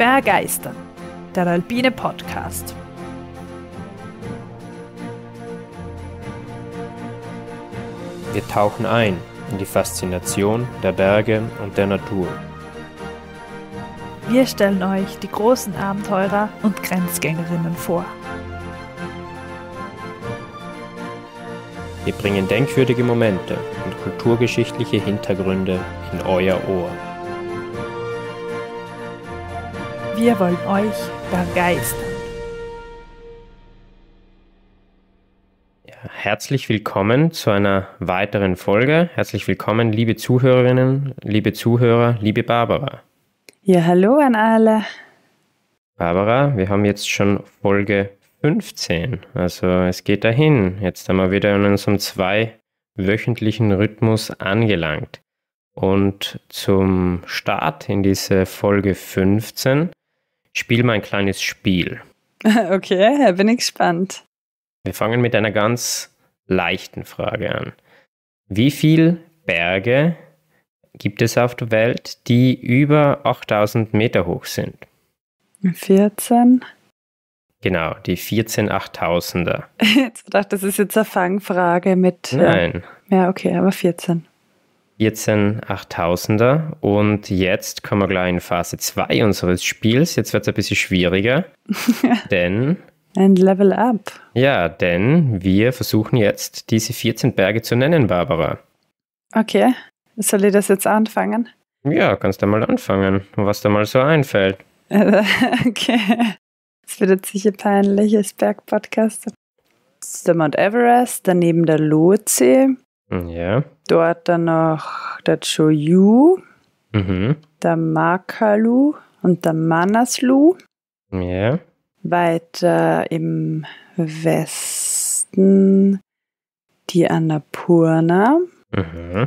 Vergeistern, der alpine Podcast. Wir tauchen ein in die Faszination der Berge und der Natur. Wir stellen euch die großen Abenteurer und Grenzgängerinnen vor. Wir bringen denkwürdige Momente und kulturgeschichtliche Hintergründe in euer Ohr. Wir wollen euch begeistern. Ja, herzlich willkommen zu einer weiteren Folge. Herzlich willkommen, liebe Zuhörerinnen, liebe Zuhörer, liebe Barbara. Ja, hallo an alle. Barbara, wir haben jetzt schon Folge 15. Also es geht dahin. Jetzt haben wir wieder in unserem zweiwöchentlichen Rhythmus angelangt. Und zum Start in diese Folge 15 Spiel mal ein kleines Spiel. Okay, bin ich gespannt. Wir fangen mit einer ganz leichten Frage an. Wie viele Berge gibt es auf der Welt, die über 8000 Meter hoch sind? 14. Genau, die 14 8000er. Jetzt dachte, das ist jetzt eine Fangfrage mit. Äh, Nein. Äh, ja, okay, aber 14. 14 8000er und jetzt kommen wir gleich in Phase 2 unseres Spiels. Jetzt wird es ein bisschen schwieriger, denn... And level up. Ja, denn wir versuchen jetzt, diese 14 Berge zu nennen, Barbara. Okay, soll ich das jetzt anfangen? Ja, kannst du mal anfangen, was dir mal so einfällt. okay, es wird jetzt sicher peinlich, als berg Das ist der Mount Everest, daneben der Lotse, ja. Dort dann noch der Choyu, mhm. der Makalu und der Manaslu. Ja. Weiter im Westen die Annapurna. Mhm.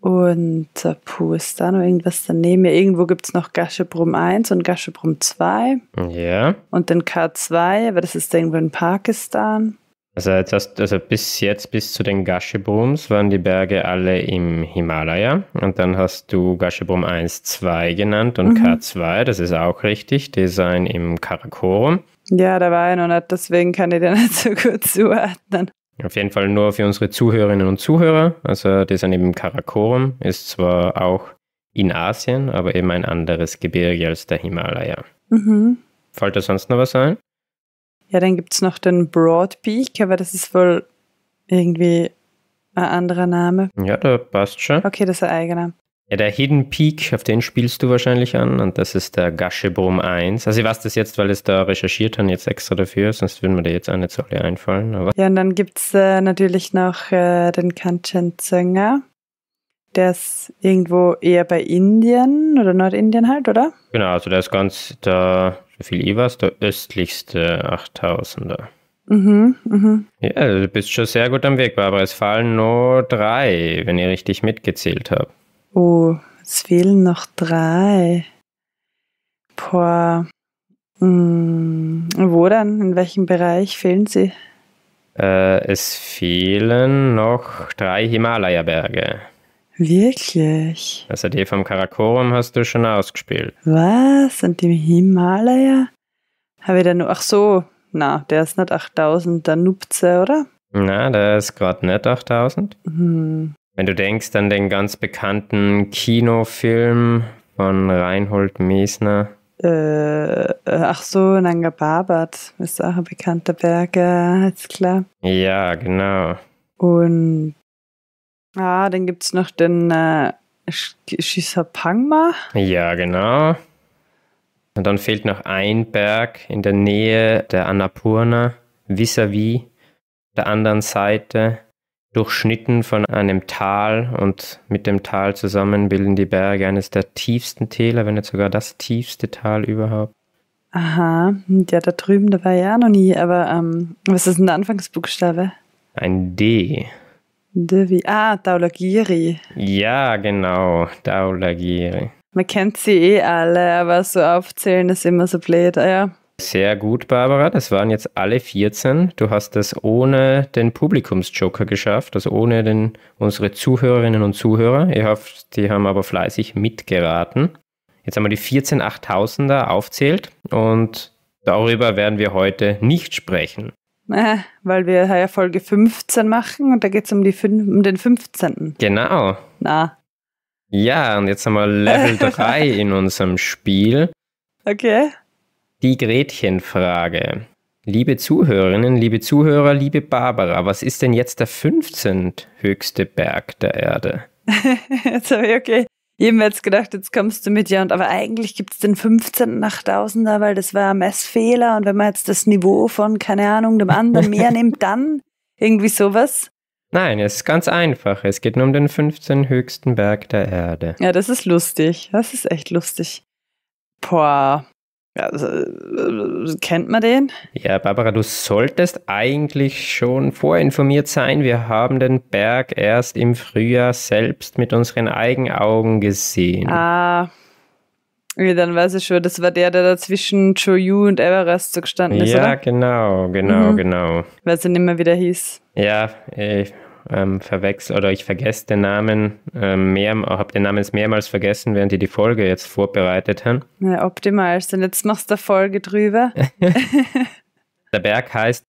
Und Tapu ist da noch irgendwas daneben. Ja, irgendwo gibt es noch Gaschebrum 1 und Gaschebrum 2. Ja. Yeah. Und den K2, aber das ist irgendwo in Pakistan. Also, jetzt hast, also bis jetzt, bis zu den Gashebrums, waren die Berge alle im Himalaya. Und dann hast du Gashebrum 1, 2 genannt und mhm. K2, das ist auch richtig. Design im Karakorum. Ja, da war ich noch nicht, deswegen kann ich den nicht so gut zuordnen. Auf jeden Fall nur für unsere Zuhörerinnen und Zuhörer. Also, Design im Karakorum, ist zwar auch in Asien, aber eben ein anderes Gebirge als der Himalaya. Mhm. Fällt da sonst noch was ein? Ja, dann gibt es noch den Broadbeak, aber das ist wohl irgendwie ein anderer Name. Ja, der passt schon. Okay, das ist ein eigener. Ja, der Hidden Peak, auf den spielst du wahrscheinlich an und das ist der Gaschebrum 1. Also ich weiß das jetzt, weil es da recherchiert haben, jetzt extra dafür, sonst würden mir da jetzt auch nicht so alle einfallen. Aber. Ja, und dann gibt es äh, natürlich noch äh, den Kanchenzönger. Der ist irgendwo eher bei Indien oder Nordindien halt, oder? Genau, also der ist ganz da, wie viel ich eh Ivas, der östlichste 8000er. Mhm, mhm. Ja, also du bist schon sehr gut am Weg, Barbara. Es fallen nur drei, wenn ich richtig mitgezählt habe. Oh, es fehlen noch drei. Boah. Hm, wo dann? In welchem Bereich fehlen sie? Äh, es fehlen noch drei Himalaya-Berge. Wirklich? Also die vom Karakorum hast du schon ausgespielt. Was? Und dem Himalaya? Habe ich da nur. Ach so, na, der ist nicht 8000, der Nupze, oder? Na, der ist gerade nicht 8000. Hm. Wenn du denkst an den ganz bekannten Kinofilm von Reinhold Miesner. Äh, äh ach so, Nanga Babat ist auch ein bekannter Berger, ist klar. Ja, genau. Und Ah, dann gibt es noch den äh, Shisapangma. Ja, genau. Und dann fehlt noch ein Berg in der Nähe der Annapurna, vis-à-vis -vis der anderen Seite, durchschnitten von einem Tal und mit dem Tal zusammen bilden die Berge eines der tiefsten Täler, wenn nicht sogar das tiefste Tal überhaupt. Aha, ja, da drüben, da war ja noch nie, aber ähm, was ist denn der Anfangsbuchstabe? Ein D. Devi. Ah, Daulagiri. Ja, genau, Daulagiri. Man kennt sie eh alle, aber so aufzählen ist immer so blöd, ah ja. Sehr gut, Barbara. Das waren jetzt alle 14. Du hast das ohne den Publikumsjoker geschafft, also ohne den, unsere Zuhörerinnen und Zuhörer. Ich hoffe, die haben aber fleißig mitgeraten. Jetzt haben wir die 14 Achttausender aufzählt und darüber werden wir heute nicht sprechen. Äh, weil wir ja Folge 15 machen und da geht es um, um den 15. Genau. Na. Ja, und jetzt haben wir Level 3 in unserem Spiel. Okay. Die Gretchenfrage. Liebe Zuhörerinnen, liebe Zuhörer, liebe Barbara, was ist denn jetzt der 15. höchste Berg der Erde? jetzt habe ich okay jemals gedacht, jetzt kommst du mit ja und aber eigentlich gibt es den 15. Achttausender, weil das war ein Messfehler und wenn man jetzt das Niveau von, keine Ahnung, dem anderen mehr nimmt, dann irgendwie sowas. Nein, es ist ganz einfach. Es geht nur um den 15 höchsten Berg der Erde. Ja, das ist lustig. Das ist echt lustig. Boah, ja, äh, äh, kennt man den? Ja, Barbara, du solltest eigentlich schon vorinformiert sein. Wir haben den Berg erst im Frühjahr selbst mit unseren eigenen Augen gesehen. Ah, ja, dann weiß ich schon, das war der, der dazwischen Choyu und Everest so gestanden ist, Ja, oder? genau, genau, mhm. genau. Weil es nicht immer wieder hieß. Ja, ich äh, ähm, verwechsel oder ich vergesse den Namen, ähm, mehr, habe den Namen jetzt mehrmals vergessen, während die die Folge jetzt vorbereitet haben. Ja, optimal. Und also jetzt machst du eine Folge drüber. der Berg heißt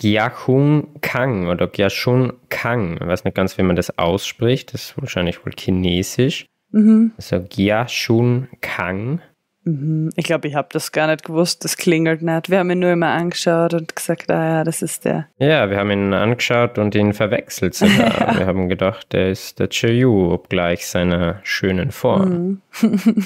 Gyachung Kang oder Gyachung Kang. Ich weiß nicht ganz, wie man das ausspricht. Das ist wahrscheinlich wohl chinesisch. Mhm. Also Gyachung Kang. Mhm. Ich glaube, ich habe das gar nicht gewusst. Das klingelt nicht. Wir haben ihn nur immer angeschaut und gesagt, ah ja, das ist der. Ja, wir haben ihn angeschaut und ihn verwechselt sogar. ja. Wir haben gedacht, der ist der Chiyu, obgleich seiner schönen Form. Mhm.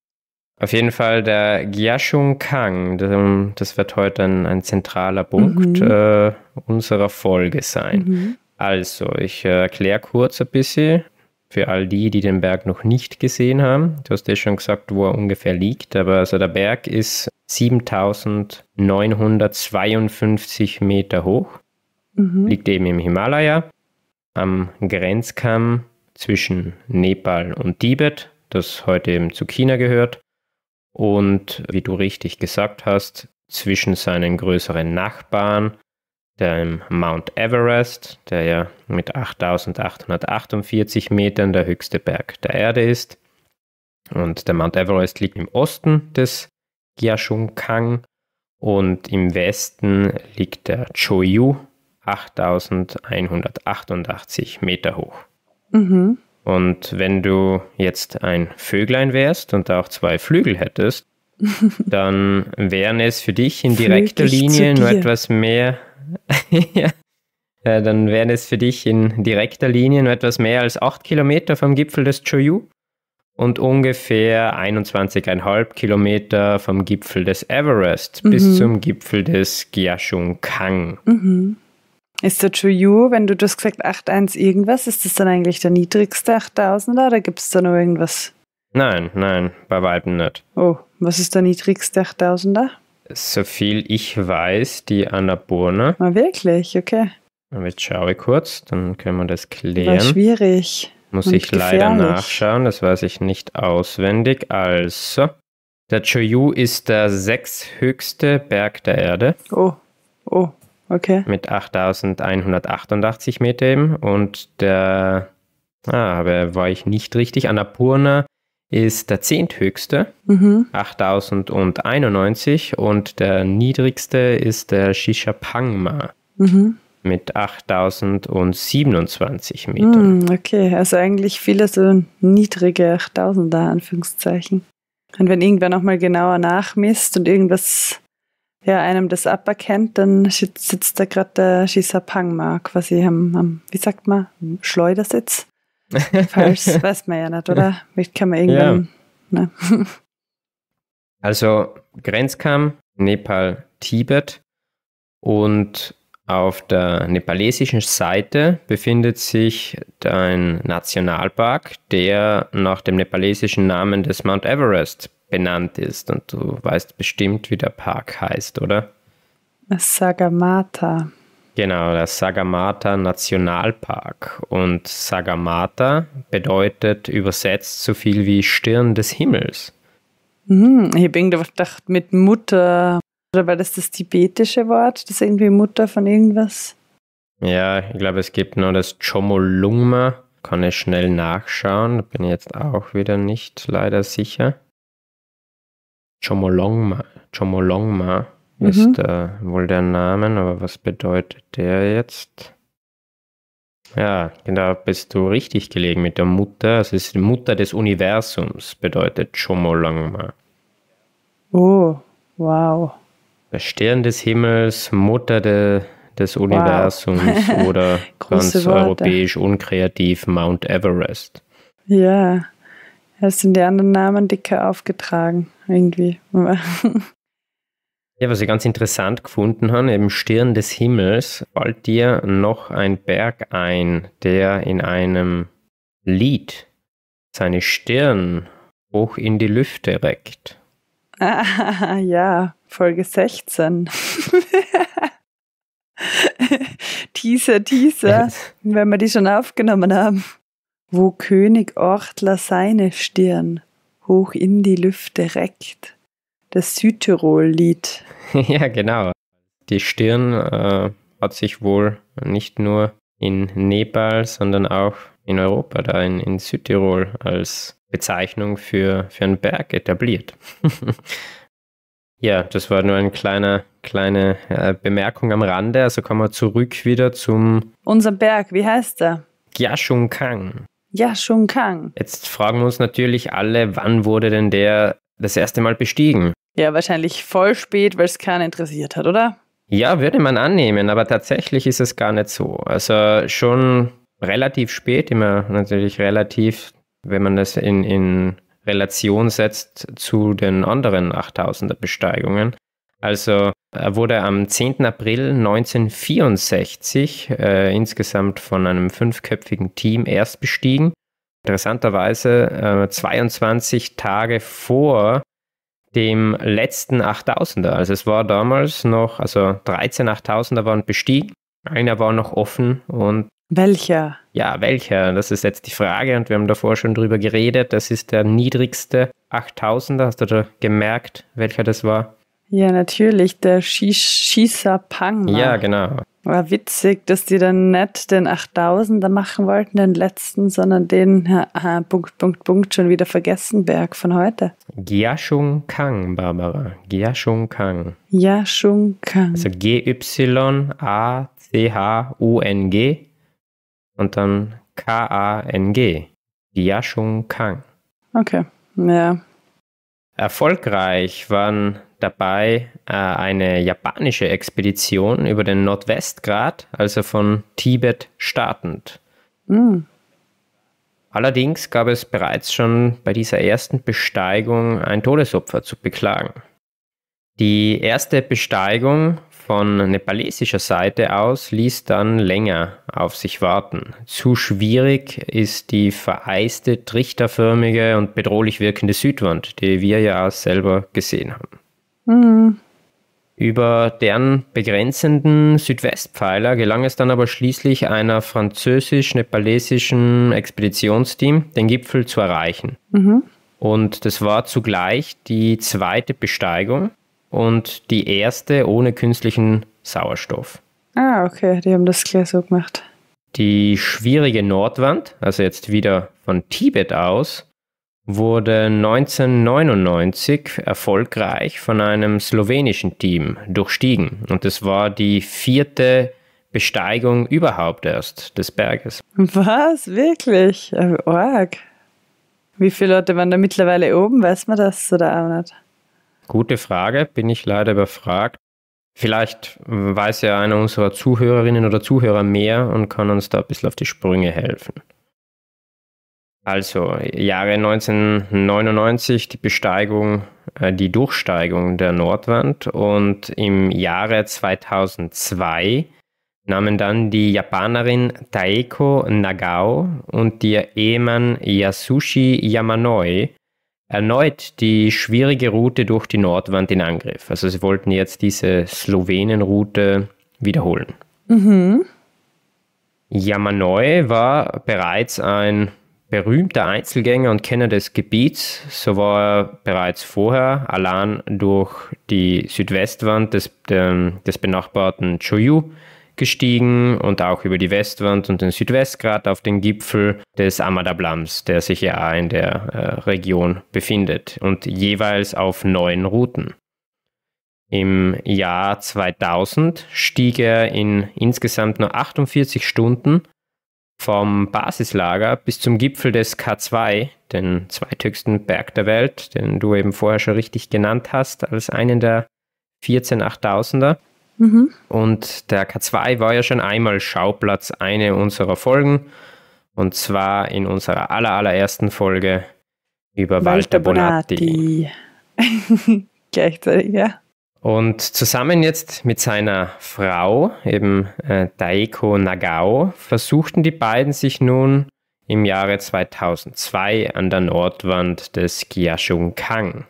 Auf jeden Fall der Gyashung Kang, ähm, das wird heute ein, ein zentraler Punkt mhm. äh, unserer Folge sein. Mhm. Also, ich äh, erkläre kurz ein bisschen für all die, die den Berg noch nicht gesehen haben. Du hast ja schon gesagt, wo er ungefähr liegt, aber also der Berg ist 7952 Meter hoch, mhm. liegt eben im Himalaya, am Grenzkamm zwischen Nepal und Tibet, das heute eben zu China gehört. Und wie du richtig gesagt hast, zwischen seinen größeren Nachbarn, dem Mount Everest, der ja mit 8848 Metern der höchste Berg der Erde ist. Und der Mount Everest liegt im Osten des Gyashunkang und im Westen liegt der Choyu, 8188 Meter hoch. Mhm. Und wenn du jetzt ein Vöglein wärst und auch zwei Flügel hättest, dann wären es für dich in direkter Linie nur etwas mehr ja. Äh, dann wären es für dich in direkter Linie nur etwas mehr als 8 Kilometer vom Gipfel des Choyu und ungefähr 21,5 Kilometer vom Gipfel des Everest mhm. bis zum Gipfel des Gyashun-Kang. Mhm. Ist der Choyu, wenn du das gesagt hast, 8,1 irgendwas, ist das dann eigentlich der niedrigste 8000er oder gibt es da noch irgendwas? Nein, nein, bei weitem nicht. Oh, was ist der niedrigste 8000er? so viel ich weiß, die Annapurna. Ah, wirklich? Okay. Und jetzt schaue ich kurz, dann können wir das klären. War schwierig. Muss Und ich gefährlich. leider nachschauen, das weiß ich nicht auswendig. Also, der Choyu ist der sechshöchste Berg der Erde. Oh, oh, okay. Mit 8188 Meter eben. Und der, ah, aber war ich nicht richtig, Annapurna ist der zehnthöchste, mhm. 8091, und der niedrigste ist der Shishapangma. Mhm. Mit 8027 Metern. Mhm, okay, also eigentlich viele so niedrige 8000er, Anführungszeichen. Und wenn irgendwer nochmal genauer nachmisst und irgendwas ja, einem das aberkennt, dann sitzt da gerade der Shishapangma quasi am, am, wie sagt man, Schleudersitz. Falls weiß man ja nicht, oder? Vielleicht kann man irgendwann. Ja. Ne? also Grenzkamm, Nepal, Tibet und auf der nepalesischen Seite befindet sich ein Nationalpark, der nach dem nepalesischen Namen des Mount Everest benannt ist. Und du weißt bestimmt, wie der Park heißt, oder? Sagamata. Genau, der Sagamata Nationalpark. Und Sagamata bedeutet übersetzt so viel wie Stirn des Himmels. Hm, ich habe irgendwie gedacht, mit Mutter. Oder war das das tibetische Wort? Das ist irgendwie Mutter von irgendwas? Ja, ich glaube, es gibt noch das Chomolungma. Kann ich schnell nachschauen. Bin jetzt auch wieder nicht leider sicher. Chomolongma, Chomolongma, mhm. ist äh, wohl der Name, aber was bedeutet der jetzt? Ja, genau, bist du richtig gelegen mit der Mutter. Es ist die Mutter des Universums, bedeutet Chomolangma. Oh, wow. Der Stern des Himmels, Mutter de, des Universums wow. oder ganz Worte. europäisch unkreativ Mount Everest. Ja, hast sind die anderen Namen dicker aufgetragen, irgendwie. Ja, was ich ganz interessant gefunden habe, im Stirn des Himmels fällt dir noch ein Berg ein, der in einem Lied seine Stirn hoch in die Lüfte reckt. Ah, ja, Folge 16. Teaser, Teaser, wenn wir die schon aufgenommen haben. Wo König Ortler seine Stirn hoch in die Lüfte reckt das Südtirol-Lied. ja, genau. Die Stirn äh, hat sich wohl nicht nur in Nepal, sondern auch in Europa, da in, in Südtirol, als Bezeichnung für, für einen Berg etabliert. ja, das war nur eine kleine, kleine äh, Bemerkung am Rande. Also kommen wir zurück wieder zum. Unser Berg, wie heißt er? Gyashunkang. Gyashunkang. Jetzt fragen wir uns natürlich alle, wann wurde denn der das erste Mal bestiegen? Ja, wahrscheinlich voll spät, weil es keinen interessiert hat, oder? Ja, würde man annehmen, aber tatsächlich ist es gar nicht so. Also schon relativ spät, immer natürlich relativ, wenn man das in, in Relation setzt zu den anderen 8000er Besteigungen. Also er äh, wurde am 10. April 1964 äh, insgesamt von einem fünfköpfigen Team erst bestiegen. Interessanterweise äh, 22 Tage vor dem letzten 8000er. Also es war damals noch, also 13 8000er waren bestiegen, einer war noch offen und welcher? Ja, welcher? Das ist jetzt die Frage und wir haben davor schon drüber geredet. Das ist der niedrigste 8000er. Hast du da gemerkt, welcher das war? Ja, natürlich, der Pang. Ne? Ja, genau. War witzig, dass die dann nicht den 8000er machen wollten, den letzten, sondern den aha, Punkt, Punkt, Punkt schon wieder vergessen Berg von heute. Gyashung Kang, Barbara. Gyashung Kang. Gyashung Kang. Also G-Y-A-C-H-U-N-G und dann K-A-N-G. Gyashung Kang. Okay, ja. Erfolgreich waren dabei äh, eine japanische Expedition über den Nordwestgrat, also von Tibet startend. Mm. Allerdings gab es bereits schon bei dieser ersten Besteigung ein Todesopfer zu beklagen. Die erste Besteigung von nepalesischer Seite aus ließ dann länger auf sich warten. Zu schwierig ist die vereiste, trichterförmige und bedrohlich wirkende Südwand, die wir ja selber gesehen haben. Mhm. Über deren begrenzenden Südwestpfeiler gelang es dann aber schließlich einer französisch-nepalesischen Expeditionsteam, den Gipfel zu erreichen. Mhm. Und das war zugleich die zweite Besteigung und die erste ohne künstlichen Sauerstoff. Ah, okay, die haben das gleich so gemacht. Die schwierige Nordwand, also jetzt wieder von Tibet aus, wurde 1999 erfolgreich von einem slowenischen Team durchstiegen. Und das war die vierte Besteigung überhaupt erst des Berges. Was? Wirklich? Org. Äh, Wie viele Leute waren da mittlerweile oben? Weiß man das oder auch nicht? Gute Frage, bin ich leider überfragt. Vielleicht weiß ja einer unserer Zuhörerinnen oder Zuhörer mehr und kann uns da ein bisschen auf die Sprünge helfen. Also Jahre 1999 die Besteigung, äh, die Durchsteigung der Nordwand und im Jahre 2002 nahmen dann die Japanerin Taeko Nagao und ihr Ehemann Yasushi Yamanoi erneut die schwierige Route durch die Nordwand in Angriff. Also sie wollten jetzt diese Slowenenroute wiederholen. Mhm. Yamanoi war bereits ein berühmter Einzelgänger und Kenner des Gebiets. So war er bereits vorher allein durch die Südwestwand des, des benachbarten Choyu gestiegen und auch über die Westwand und den Südwestgrat auf den Gipfel des Amadablams, der sich ja in der äh, Region befindet und jeweils auf neun Routen. Im Jahr 2000 stieg er in insgesamt nur 48 Stunden vom Basislager bis zum Gipfel des K2, den zweithöchsten Berg der Welt, den du eben vorher schon richtig genannt hast, als einen der 14 8000er. Mhm. Und der K2 war ja schon einmal Schauplatz einer unserer Folgen. Und zwar in unserer aller, allerersten Folge über Walter, Walter Bonatti. Bonatti. Gleichzeitig, ja. Und zusammen jetzt mit seiner Frau, eben äh, Daiko Nagao, versuchten die beiden sich nun im Jahre 2002 an der Nordwand des Kang.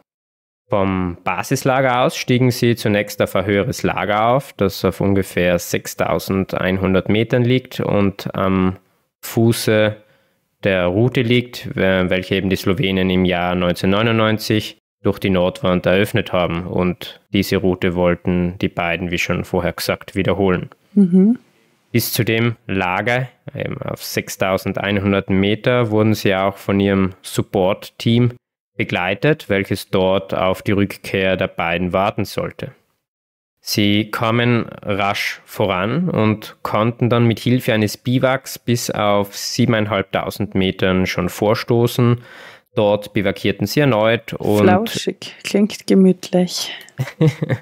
Vom Basislager aus stiegen sie zunächst auf ein höheres Lager auf, das auf ungefähr 6100 Metern liegt und am Fuße der Route liegt, äh, welche eben die Slowenen im Jahr 1999 durch die Nordwand eröffnet haben. Und diese Route wollten die beiden, wie schon vorher gesagt, wiederholen. Mhm. Bis zu dem Lager auf 6100 Meter wurden sie auch von ihrem Support-Team begleitet, welches dort auf die Rückkehr der beiden warten sollte. Sie kamen rasch voran und konnten dann mit Hilfe eines Biwaks bis auf 7.500 Metern schon vorstoßen, Dort biwakierten sie erneut und. Flauschig, klingt gemütlich.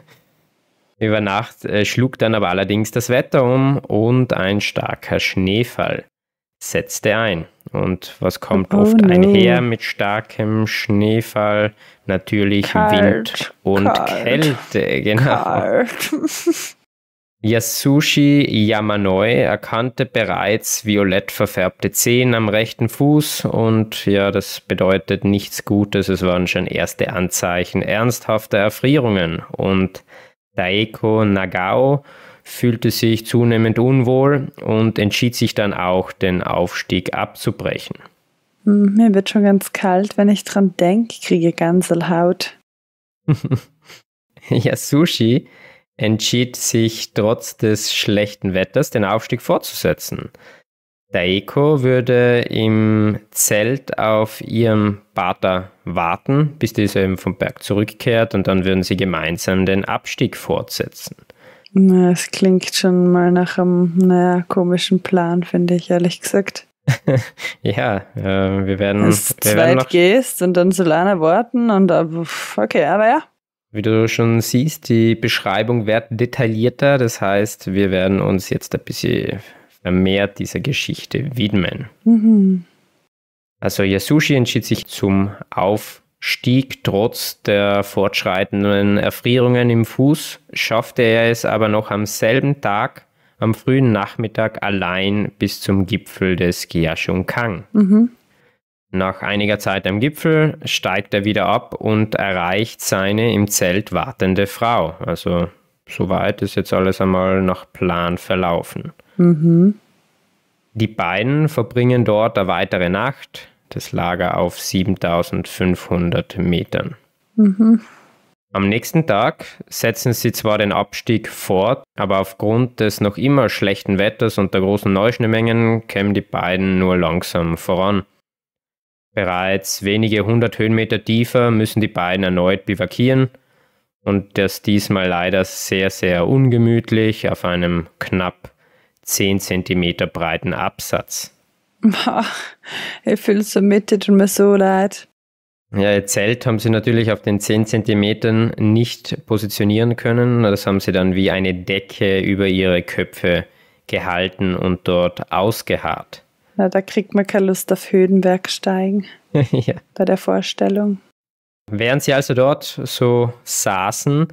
Über Nacht äh, schlug dann aber allerdings das Wetter um und ein starker Schneefall setzte ein. Und was kommt oh, oft nee. einher mit starkem Schneefall? Natürlich Kalt, Wind und Kalt, Kälte, genau. Yasushi Yamanoi erkannte bereits violett verfärbte Zehen am rechten Fuß und ja, das bedeutet nichts Gutes. Es waren schon erste Anzeichen ernsthafter Erfrierungen und Daeko Nagao fühlte sich zunehmend unwohl und entschied sich dann auch, den Aufstieg abzubrechen. Hm, mir wird schon ganz kalt, wenn ich dran denke, kriege Ganselhaut. Yasushi entschied sich trotz des schlechten Wetters den Aufstieg fortzusetzen. Daeko würde im Zelt auf ihrem Pater warten, bis dieser eben vom Berg zurückkehrt und dann würden sie gemeinsam den Abstieg fortsetzen. Na, es klingt schon mal nach einem, naja, komischen Plan, finde ich, ehrlich gesagt. ja, äh, wir werden. Wenn du zweit noch gehst und dann Solana warten und äh, okay, aber ja, wie du schon siehst, die Beschreibung wird detaillierter. Das heißt, wir werden uns jetzt ein bisschen vermehrt dieser Geschichte widmen. Mhm. Also Yasushi entschied sich zum Aufstieg trotz der fortschreitenden Erfrierungen im Fuß, schaffte er es aber noch am selben Tag, am frühen Nachmittag allein bis zum Gipfel des Gyashunkang. Mhm. Nach einiger Zeit am Gipfel steigt er wieder ab und erreicht seine im Zelt wartende Frau. Also soweit ist jetzt alles einmal nach Plan verlaufen. Mhm. Die beiden verbringen dort eine weitere Nacht, das Lager auf 7500 Metern. Mhm. Am nächsten Tag setzen sie zwar den Abstieg fort, aber aufgrund des noch immer schlechten Wetters und der großen Neuschneemengen kämen die beiden nur langsam voran. Bereits wenige hundert Höhenmeter tiefer müssen die beiden erneut bivakieren und das diesmal leider sehr, sehr ungemütlich auf einem knapp 10 cm breiten Absatz. Ich fühle so mit, tut mir so leid. Ja, ihr Zelt haben sie natürlich auf den 10 Zentimetern nicht positionieren können. Das haben sie dann wie eine Decke über ihre Köpfe gehalten und dort ausgeharrt. Na, da kriegt man keine Lust auf Höhenberg steigen ja. bei der Vorstellung. Während sie also dort so saßen,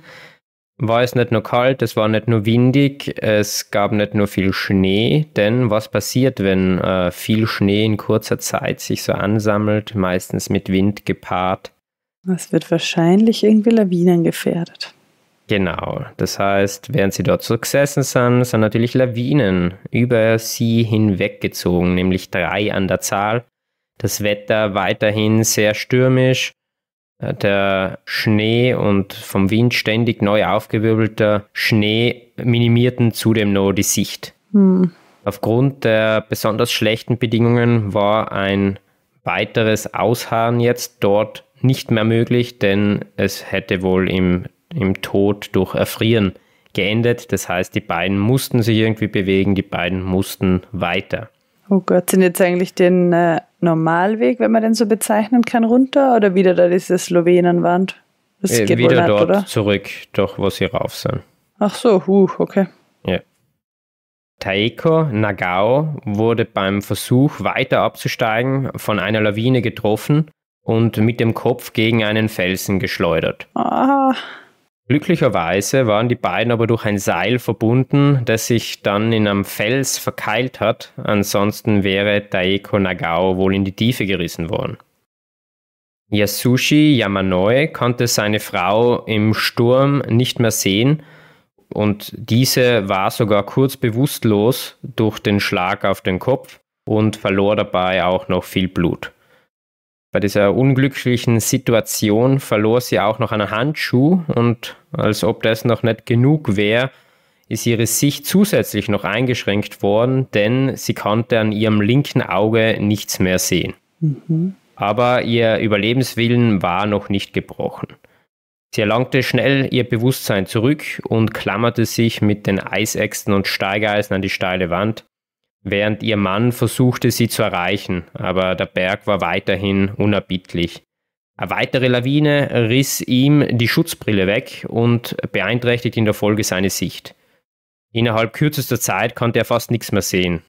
war es nicht nur kalt, es war nicht nur windig, es gab nicht nur viel Schnee, denn was passiert, wenn äh, viel Schnee in kurzer Zeit sich so ansammelt, meistens mit Wind gepaart? Es wird wahrscheinlich irgendwie Lawinen gefährdet. Genau, das heißt, während sie dort successen sind, sind natürlich Lawinen über sie hinweggezogen, nämlich drei an der Zahl. Das Wetter weiterhin sehr stürmisch, der Schnee und vom Wind ständig neu aufgewirbelter Schnee minimierten zudem nur die Sicht. Hm. Aufgrund der besonders schlechten Bedingungen war ein weiteres Ausharren jetzt dort nicht mehr möglich, denn es hätte wohl im im Tod durch Erfrieren geendet. Das heißt, die beiden mussten sich irgendwie bewegen, die beiden mussten weiter. Oh Gott, sind jetzt eigentlich den äh, Normalweg, wenn man den so bezeichnen kann, runter oder wieder da diese Slowenenwand? Das äh, geht wieder dort oder? zurück, doch wo sie rauf sind. Ach so, huh, okay. Ja. Taeko Nagao wurde beim Versuch, weiter abzusteigen, von einer Lawine getroffen und mit dem Kopf gegen einen Felsen geschleudert. Ah. Glücklicherweise waren die beiden aber durch ein Seil verbunden, das sich dann in einem Fels verkeilt hat. Ansonsten wäre Taeko Nagao wohl in die Tiefe gerissen worden. Yasushi Yamanoe konnte seine Frau im Sturm nicht mehr sehen und diese war sogar kurz bewusstlos durch den Schlag auf den Kopf und verlor dabei auch noch viel Blut bei dieser unglücklichen Situation verlor sie auch noch einen Handschuh und als ob das noch nicht genug wäre, ist ihre Sicht zusätzlich noch eingeschränkt worden, denn sie konnte an ihrem linken Auge nichts mehr sehen. Mhm. Aber ihr Überlebenswillen war noch nicht gebrochen. Sie erlangte schnell ihr Bewusstsein zurück und klammerte sich mit den Eisäxten und Steigeisen an die steile Wand, während ihr Mann versuchte, sie zu erreichen, aber der Berg war weiterhin unerbittlich. Eine weitere Lawine riss ihm die Schutzbrille weg und beeinträchtigte in der Folge seine Sicht. Innerhalb kürzester Zeit konnte er fast nichts mehr sehen.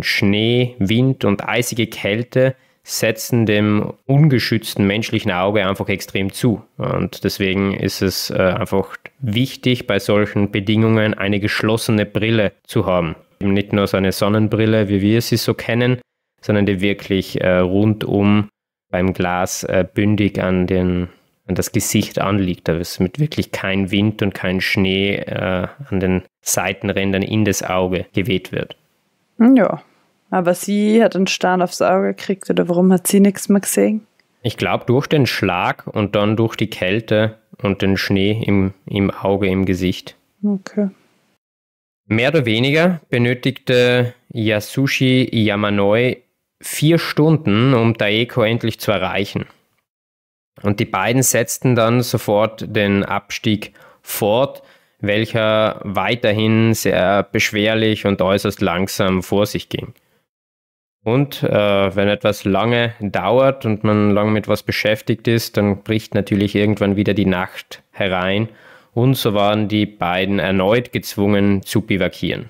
Schnee, Wind und eisige Kälte setzen dem ungeschützten menschlichen Auge einfach extrem zu. Und deswegen ist es äh, einfach wichtig, bei solchen Bedingungen eine geschlossene Brille zu haben. Nicht nur so eine Sonnenbrille, wie wir sie so kennen, sondern die wirklich äh, rundum beim Glas äh, bündig an, den, an das Gesicht anliegt, aber mit wirklich kein Wind und kein Schnee äh, an den Seitenrändern in das Auge geweht wird. Hm, ja, aber sie hat einen Stern aufs Auge gekriegt oder warum hat sie nichts mehr gesehen? Ich glaube, durch den Schlag und dann durch die Kälte und den Schnee im, im Auge, im Gesicht. Okay. Mehr oder weniger benötigte Yasushi Yamanoi vier Stunden, um Daeko endlich zu erreichen. Und die beiden setzten dann sofort den Abstieg fort, welcher weiterhin sehr beschwerlich und äußerst langsam vor sich ging. Und äh, wenn etwas lange dauert und man lange mit was beschäftigt ist, dann bricht natürlich irgendwann wieder die Nacht herein und so waren die beiden erneut gezwungen zu bivakieren.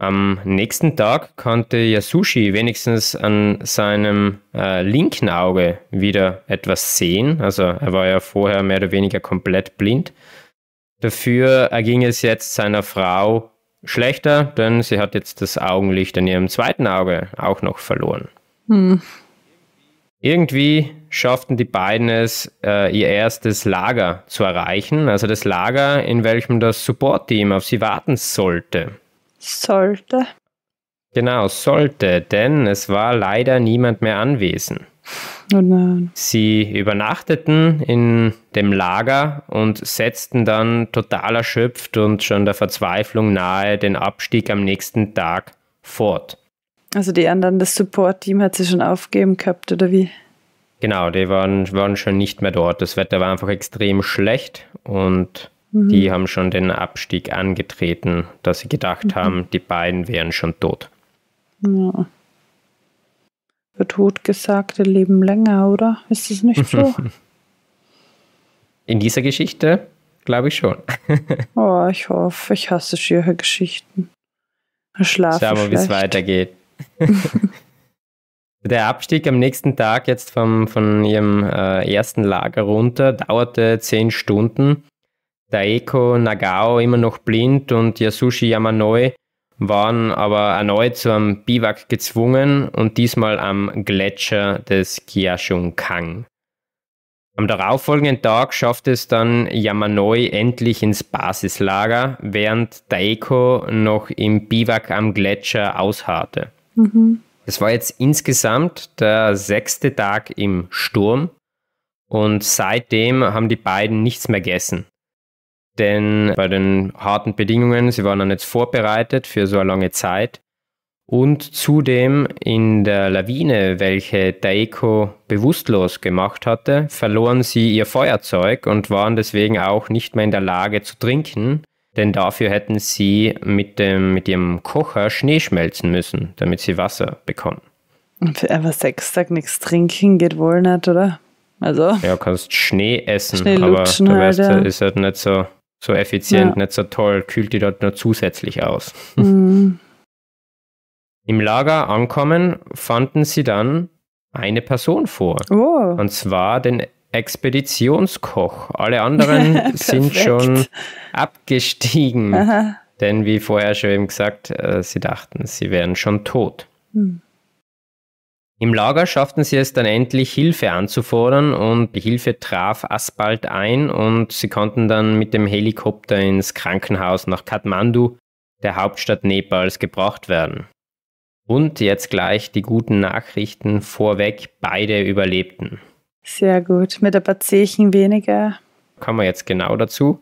Am nächsten Tag konnte Yasushi wenigstens an seinem äh, linken Auge wieder etwas sehen. Also er war ja vorher mehr oder weniger komplett blind. Dafür erging es jetzt seiner Frau schlechter, denn sie hat jetzt das Augenlicht in ihrem zweiten Auge auch noch verloren. Hm. Irgendwie schafften die beiden es, äh, ihr erstes Lager zu erreichen, also das Lager, in welchem das Support-Team auf sie warten sollte. Sollte. Genau, sollte, denn es war leider niemand mehr anwesend. Oh nein. Sie übernachteten in dem Lager und setzten dann total erschöpft und schon der Verzweiflung nahe den Abstieg am nächsten Tag fort. Also die anderen, das Support-Team hat sie schon aufgeben gehabt, oder wie? Genau, die waren, waren schon nicht mehr dort. Das Wetter war einfach extrem schlecht und mhm. die haben schon den Abstieg angetreten, dass sie gedacht mhm. haben, die beiden wären schon tot. Ja. Für Totgesagte leben länger, oder? Ist das nicht so? In dieser Geschichte glaube ich schon. oh, ich hoffe, ich hasse schiere Geschichten. Schlafen Schauen wir, wie es weitergeht. Der Abstieg am nächsten Tag jetzt vom, von ihrem äh, ersten Lager runter dauerte zehn Stunden. Daeko, Nagao immer noch blind und Yasushi Yamanoi waren aber erneut zu einem Biwak gezwungen und diesmal am Gletscher des Kang. Am darauffolgenden Tag schaffte es dann Yamanoi endlich ins Basislager, während Daeko noch im Biwak am Gletscher ausharrte. Mhm. Es war jetzt insgesamt der sechste Tag im Sturm und seitdem haben die beiden nichts mehr gegessen. Denn bei den harten Bedingungen, sie waren dann jetzt vorbereitet für so eine lange Zeit. Und zudem in der Lawine, welche Daiko bewusstlos gemacht hatte, verloren sie ihr Feuerzeug und waren deswegen auch nicht mehr in der Lage zu trinken denn dafür hätten sie mit, dem, mit ihrem Kocher Schnee schmelzen müssen, damit sie Wasser bekommen. Und für äh, einfach sechs Tage nichts trinken geht wohl nicht, oder? Also. Ja, kannst Schnee essen, Schnee aber du weißt, ja. ist halt nicht so, so effizient, ja. nicht so toll, kühlt die dort nur zusätzlich aus. Mhm. Im Lager ankommen, fanden sie dann eine Person vor. Oh. Und zwar den Expeditionskoch. Alle anderen sind schon abgestiegen. Aha. Denn wie vorher schon eben gesagt, äh, sie dachten, sie wären schon tot. Hm. Im Lager schafften sie es dann endlich, Hilfe anzufordern und die Hilfe traf Asbald ein und sie konnten dann mit dem Helikopter ins Krankenhaus nach Kathmandu, der Hauptstadt Nepals, gebracht werden. Und jetzt gleich die guten Nachrichten vorweg, beide überlebten. Sehr gut. Mit ein paar Zeichen weniger. Kommen wir jetzt genau dazu.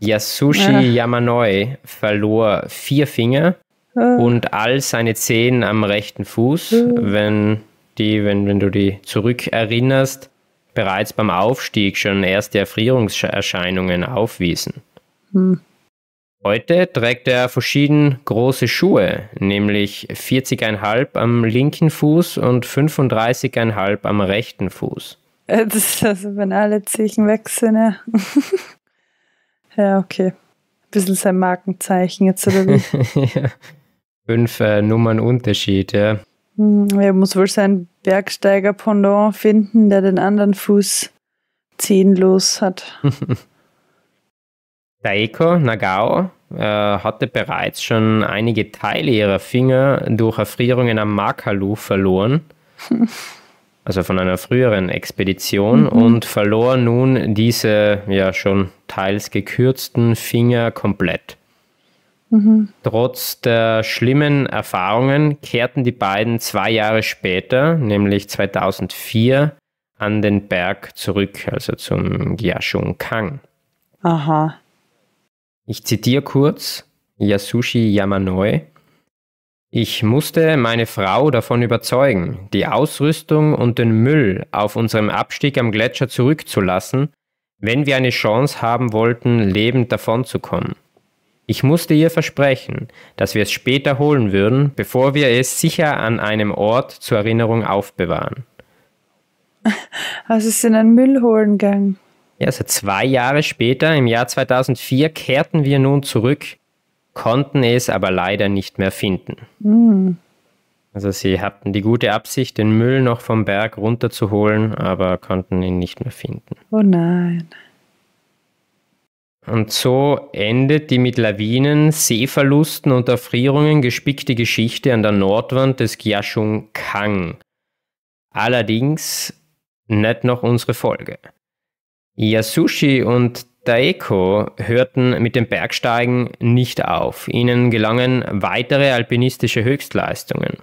Yasushi ja. Yamanoi verlor vier Finger ah. und all seine Zehen am rechten Fuß, ah. wenn, die, wenn, wenn du die zurückerinnerst, bereits beim Aufstieg schon erste Erfrierungserscheinungen aufwiesen. Hm. Heute trägt er verschieden große Schuhe, nämlich 40,5 am linken Fuß und 35,5 am rechten Fuß. Äh, das ist also, wenn alle Zeichen weg sind, ja. ja, okay. Ein bisschen sein Markenzeichen jetzt, oder wie? Fünf äh, Nummern Unterschied, ja. er hm, muss wohl seinen Bergsteiger-Pendant finden, der den anderen Fuß zehnlos hat. Daiko Nagao äh, hatte bereits schon einige Teile ihrer Finger durch Erfrierungen am Makalu verloren also von einer früheren Expedition mhm. und verlor nun diese ja schon teils gekürzten Finger komplett. Mhm. Trotz der schlimmen Erfahrungen kehrten die beiden zwei Jahre später, nämlich 2004, an den Berg zurück, also zum Gyashung Kang. Aha. Ich zitiere kurz Yasushi Yamanoi. Ich musste meine Frau davon überzeugen, die Ausrüstung und den Müll auf unserem Abstieg am Gletscher zurückzulassen, wenn wir eine Chance haben wollten, lebend davonzukommen. Ich musste ihr versprechen, dass wir es später holen würden, bevor wir es sicher an einem Ort zur Erinnerung aufbewahren. Was ist denn ein Müllholengang? Ja, also zwei Jahre später, im Jahr 2004, kehrten wir nun zurück konnten es aber leider nicht mehr finden. Mhm. Also sie hatten die gute Absicht, den Müll noch vom Berg runterzuholen, aber konnten ihn nicht mehr finden. Oh nein. Und so endet die mit Lawinen, Seeverlusten und Erfrierungen gespickte Geschichte an der Nordwand des Gyashung Kang. Allerdings nicht noch unsere Folge. Yasushi und Daeco hörten mit dem Bergsteigen nicht auf. Ihnen gelangen weitere alpinistische Höchstleistungen.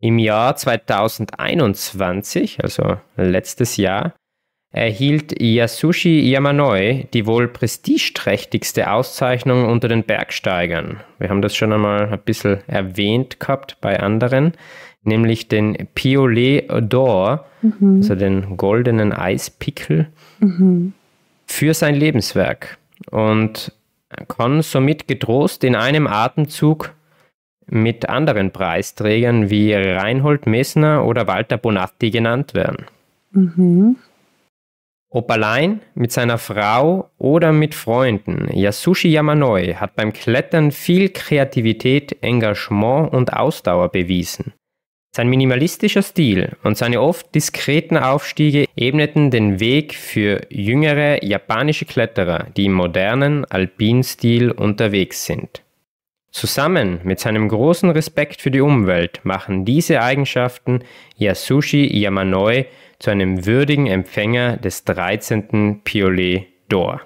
Im Jahr 2021, also letztes Jahr, erhielt Yasushi Yamanoi die wohl prestigeträchtigste Auszeichnung unter den Bergsteigern. Wir haben das schon einmal ein bisschen erwähnt gehabt bei anderen, nämlich den Piolet d'Or, mhm. also den goldenen Eispickel. Mhm für sein Lebenswerk und kann somit getrost in einem Atemzug mit anderen Preisträgern wie Reinhold Messner oder Walter Bonatti genannt werden. Mhm. Ob allein, mit seiner Frau oder mit Freunden, Yasushi Yamanoi hat beim Klettern viel Kreativität, Engagement und Ausdauer bewiesen. Sein minimalistischer Stil und seine oft diskreten Aufstiege ebneten den Weg für jüngere japanische Kletterer, die im modernen Alpinstil unterwegs sind. Zusammen mit seinem großen Respekt für die Umwelt machen diese Eigenschaften Yasushi Yamanoi zu einem würdigen Empfänger des 13. Piolet d'Or.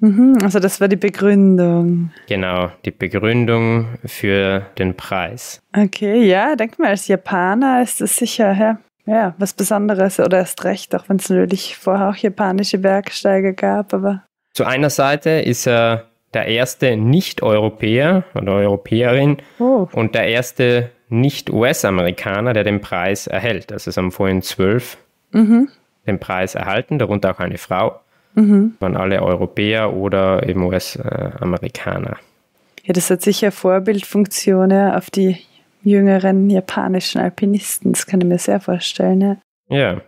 Mhm, also das war die Begründung. Genau, die Begründung für den Preis. Okay, ja, denk mal, als Japaner ist das sicher ja, ja, was Besonderes oder erst recht, auch wenn es natürlich vorher auch japanische Bergsteiger gab, aber. Zu einer Seite ist er der erste Nicht-Europäer oder Europäerin oh. und der erste Nicht-US-Amerikaner, der den Preis erhält. Also es haben vorhin zwölf mhm. den Preis erhalten, darunter auch eine Frau. Mhm. Waren alle Europäer oder eben US-Amerikaner. Ja, das hat sicher Vorbildfunktionen auf die jüngeren japanischen Alpinisten. Das kann ich mir sehr vorstellen. Ja. ja.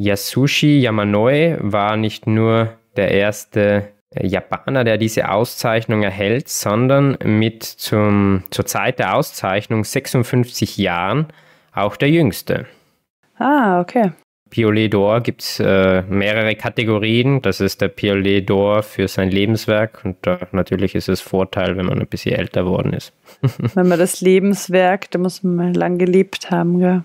Yasushi Yamanoi war nicht nur der erste Japaner, der diese Auszeichnung erhält, sondern mit zum, zur Zeit der Auszeichnung 56 Jahren auch der jüngste. Ah, okay. Piolet d'Or gibt es äh, mehrere Kategorien. Das ist der Piolet d'Or für sein Lebenswerk und äh, natürlich ist es Vorteil, wenn man ein bisschen älter worden ist. wenn man das Lebenswerk, da muss man lang gelebt haben, ja.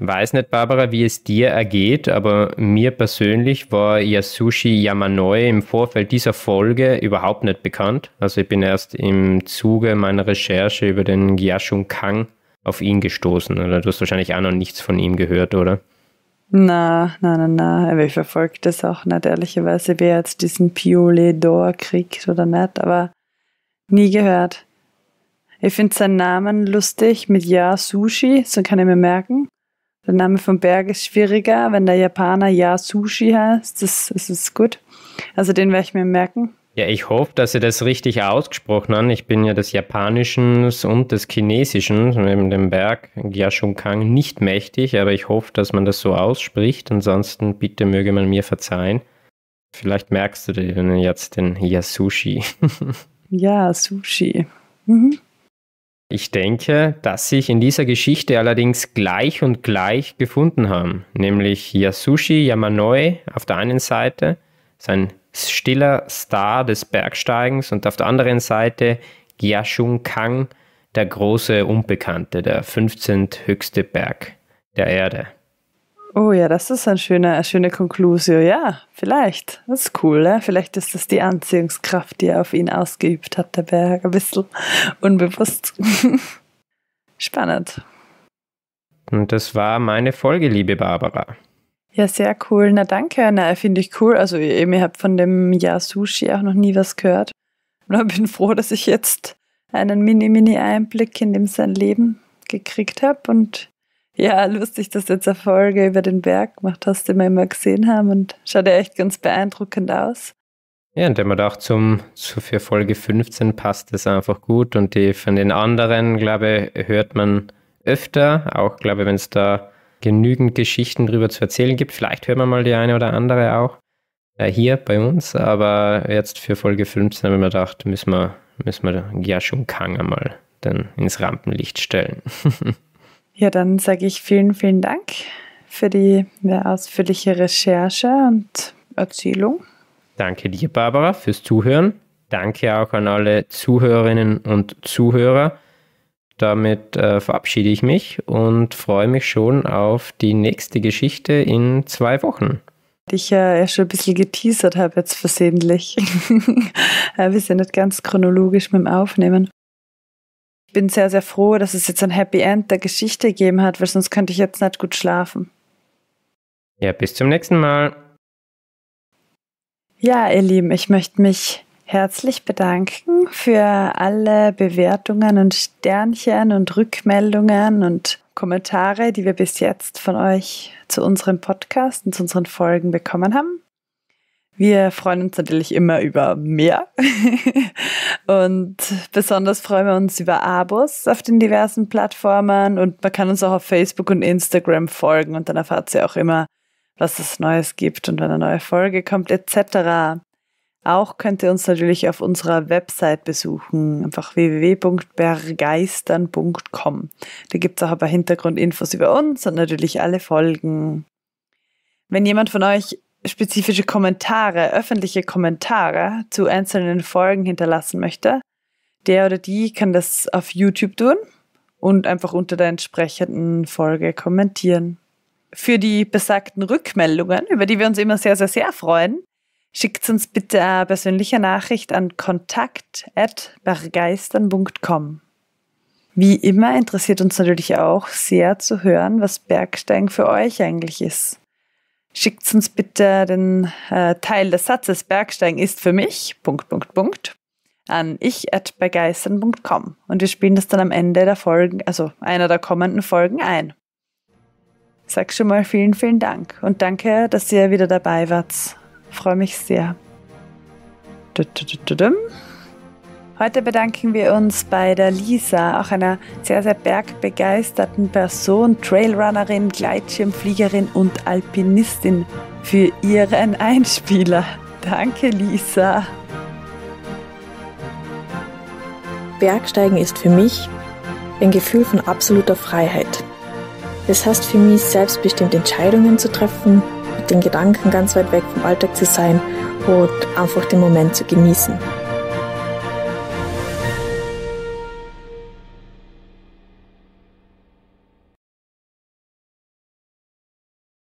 Weiß nicht, Barbara, wie es dir ergeht, aber mir persönlich war Yasushi Yamanoi im Vorfeld dieser Folge überhaupt nicht bekannt. Also ich bin erst im Zuge meiner Recherche über den Gyashun Kang auf ihn gestoßen. Also du hast wahrscheinlich auch noch nichts von ihm gehört, oder? Na, na, na, na. Aber ich verfolge das auch nicht ehrlicherweise, wer jetzt diesen Piole d'Or kriegt oder nicht, aber nie gehört. Ich finde seinen Namen lustig mit Ja Sushi, so kann ich mir merken. Der Name vom Berg ist schwieriger, wenn der Japaner Ja Sushi heißt, das, das ist gut. Also den werde ich mir merken. Ja, ich hoffe, dass Sie das richtig ausgesprochen haben. Ich bin ja des Japanischen und des Chinesischen, neben dem Berg Yashunkang, nicht mächtig, aber ich hoffe, dass man das so ausspricht. Ansonsten bitte möge man mir verzeihen. Vielleicht merkst du dir jetzt den Yasushi. ja, Sushi. Mhm. Ich denke, dass sich in dieser Geschichte allerdings gleich und gleich gefunden haben, nämlich Yasushi Yamanoi auf der einen Seite, sein stiller Star des Bergsteigens und auf der anderen Seite Gyashung Kang, der große Unbekannte, der 15. höchste Berg der Erde. Oh ja, das ist ein schöner, eine schöne Konklusio. Ja, vielleicht. Das ist cool. Ja? Ne? Vielleicht ist das die Anziehungskraft, die er auf ihn ausgeübt hat, der Berg. Ein bisschen unbewusst. Spannend. Und das war meine Folge, liebe Barbara. Ja, sehr cool. Na danke. Na, finde ich cool. Also eben, ich habe von dem Jahr Sushi auch noch nie was gehört. Und ich bin froh, dass ich jetzt einen Mini-Mini-Einblick in dem sein Leben gekriegt habe. Und ja, lustig, dass du jetzt eine Folge über den Berg gemacht hast, den wir immer gesehen haben. Und schaut ja echt ganz beeindruckend aus. Ja, und der man auch zum, so für Folge 15 passt das einfach gut. Und die von den anderen, glaube ich, hört man öfter. Auch, glaube ich, wenn es da genügend Geschichten darüber zu erzählen gibt. Vielleicht hören wir mal die eine oder andere auch äh, hier bei uns, aber jetzt für Folge 15 haben wir gedacht, müssen wir, müssen wir Yashun Kang einmal dann ins Rampenlicht stellen. ja, dann sage ich vielen, vielen Dank für die ausführliche Recherche und Erzählung. Danke dir, Barbara, fürs Zuhören. Danke auch an alle Zuhörerinnen und Zuhörer. Damit äh, verabschiede ich mich und freue mich schon auf die nächste Geschichte in zwei Wochen. Ich äh, ja schon ein bisschen geteasert habe jetzt versehentlich. Wir sind nicht ganz chronologisch mit dem Aufnehmen. Ich bin sehr, sehr froh, dass es jetzt ein Happy End der Geschichte gegeben hat, weil sonst könnte ich jetzt nicht gut schlafen. Ja, bis zum nächsten Mal. Ja, ihr Lieben, ich möchte mich herzlich bedanken für alle Bewertungen und Sternchen und Rückmeldungen und Kommentare, die wir bis jetzt von euch zu unserem Podcast und zu unseren Folgen bekommen haben. Wir freuen uns natürlich immer über mehr. und besonders freuen wir uns über Abos auf den diversen Plattformen. Und man kann uns auch auf Facebook und Instagram folgen. Und dann erfahrt ihr auch immer, was es Neues gibt und wenn eine neue Folge kommt, etc. Auch könnt ihr uns natürlich auf unserer Website besuchen, einfach www.bergeistern.com. Da gibt es auch ein paar Hintergrundinfos über uns und natürlich alle Folgen. Wenn jemand von euch spezifische Kommentare, öffentliche Kommentare zu einzelnen Folgen hinterlassen möchte, der oder die kann das auf YouTube tun und einfach unter der entsprechenden Folge kommentieren. Für die besagten Rückmeldungen, über die wir uns immer sehr, sehr, sehr freuen, Schickt uns bitte eine persönliche Nachricht an kontakt.berggeistern.com. Wie immer interessiert uns natürlich auch sehr zu hören, was Bergsteigen für euch eigentlich ist. Schickt uns bitte den äh, Teil des Satzes Bergsteigen ist für mich, Punkt, Punkt, Punkt, an ich.begeistern.com und wir spielen das dann am Ende der Folgen, also einer der kommenden Folgen ein. Sag schon mal vielen, vielen Dank und danke, dass ihr wieder dabei wart freue mich sehr. Heute bedanken wir uns bei der Lisa, auch einer sehr, sehr bergbegeisterten Person, Trailrunnerin, Gleitschirmfliegerin und Alpinistin, für ihren Einspieler. Danke, Lisa. Bergsteigen ist für mich ein Gefühl von absoluter Freiheit. Es das heißt für mich, selbstbestimmt Entscheidungen zu treffen den Gedanken ganz weit weg vom Alltag zu sein und einfach den Moment zu genießen.